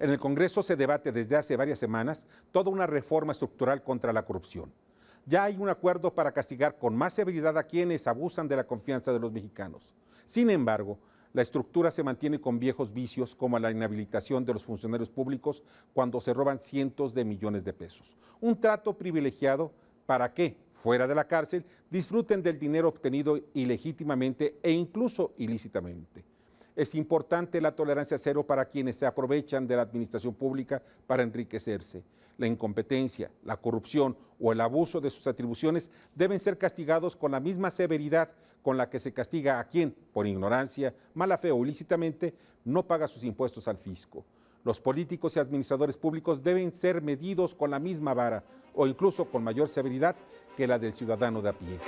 En el Congreso se debate desde hace varias semanas toda una reforma estructural contra la corrupción. Ya hay un acuerdo para castigar con más severidad a quienes abusan de la confianza de los mexicanos. Sin embargo, la estructura se mantiene con viejos vicios como la inhabilitación de los funcionarios públicos cuando se roban cientos de millones de pesos. Un trato privilegiado para que, fuera de la cárcel, disfruten del dinero obtenido ilegítimamente e incluso ilícitamente es importante la tolerancia cero para quienes se aprovechan de la administración pública para enriquecerse. La incompetencia, la corrupción o el abuso de sus atribuciones deben ser castigados con la misma severidad con la que se castiga a quien, por ignorancia, mala fe o ilícitamente, no paga sus impuestos al fisco. Los políticos y administradores públicos deben ser medidos con la misma vara o incluso con mayor severidad que la del ciudadano de a pie.